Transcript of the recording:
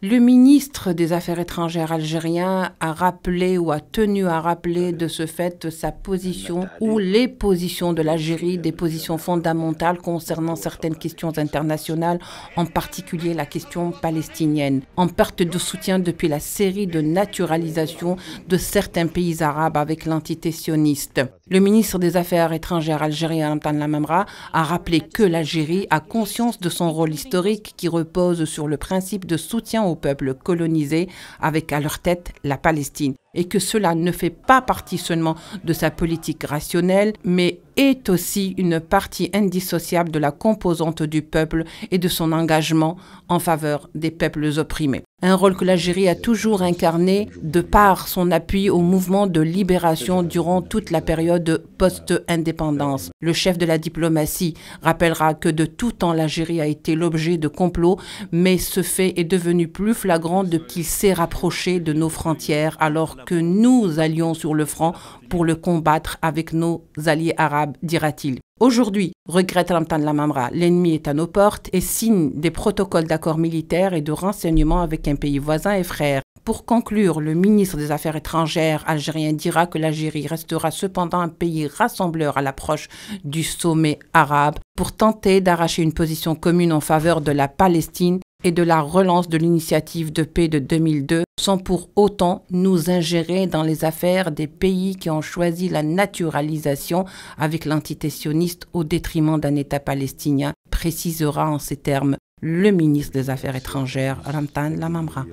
Le ministre des Affaires étrangères algérien a rappelé ou a tenu à rappeler de ce fait sa position ou les positions de l'Algérie, des positions fondamentales concernant certaines questions internationales, en particulier la question palestinienne, en perte de soutien depuis la série de naturalisations de certains pays arabes avec l'entité sioniste. Le ministre des Affaires étrangères algérien Antan Lamamra a rappelé que l'Algérie a conscience de son rôle historique qui repose sur le principe de soutien aux peuples colonisés, avec à leur tête la Palestine et que cela ne fait pas partie seulement de sa politique rationnelle, mais est aussi une partie indissociable de la composante du peuple et de son engagement en faveur des peuples opprimés un rôle que l'Algérie a toujours incarné de par son appui au mouvement de libération durant toute la période post-indépendance. Le chef de la diplomatie rappellera que de tout temps l'Algérie a été l'objet de complots, mais ce fait est devenu plus flagrant de qu'il s'est rapproché de nos frontières alors que nous allions sur le front pour le combattre avec nos alliés arabes, dira-t-il. Aujourd'hui, regrette Ramtan Lamamra, l'ennemi est à nos portes et signe des protocoles d'accord militaires et de renseignements avec un pays voisin et frère. Pour conclure, le ministre des Affaires étrangères algérien dira que l'Algérie restera cependant un pays rassembleur à l'approche du sommet arabe pour tenter d'arracher une position commune en faveur de la Palestine et de la relance de l'initiative de paix de 2002 sans pour autant nous ingérer dans les affaires des pays qui ont choisi la naturalisation avec l'entité au détriment d'un État palestinien, précisera en ces termes le ministre des Affaires étrangères Ramtan Lamamra.